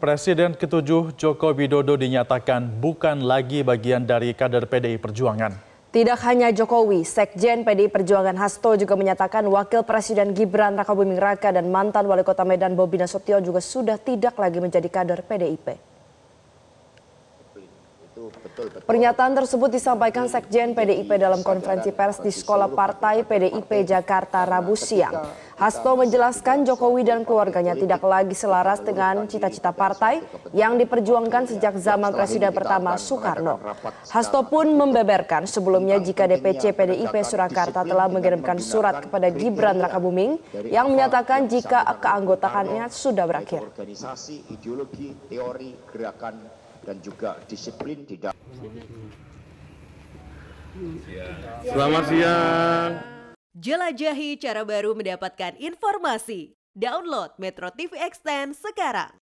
Presiden ketujuh Joko Widodo dinyatakan bukan lagi bagian dari kader PDI Perjuangan. Tidak hanya Jokowi, Sekjen PDI Perjuangan Hasto juga menyatakan Wakil Presiden Gibran Raka Buming Raka dan mantan Wali Kota Medan Bobi Nasution juga sudah tidak lagi menjadi kader PDIP. Pernyataan tersebut disampaikan Sekjen PDIP dalam konferensi pers di Sekolah Partai PDIP Jakarta Rabu siang. Hasto menjelaskan Jokowi dan keluarganya tidak lagi selaras dengan cita-cita partai yang diperjuangkan sejak zaman Presiden pertama Soekarno. Hasto pun membeberkan sebelumnya jika DPC PDIP Surakarta telah mengirimkan surat kepada Gibran Rakabuming yang menyatakan jika keanggotaannya sudah berakhir dan juga disiplin di dalam. Selamat siang. Jelajahi cara baru mendapatkan informasi. Download Metro TV Extend sekarang.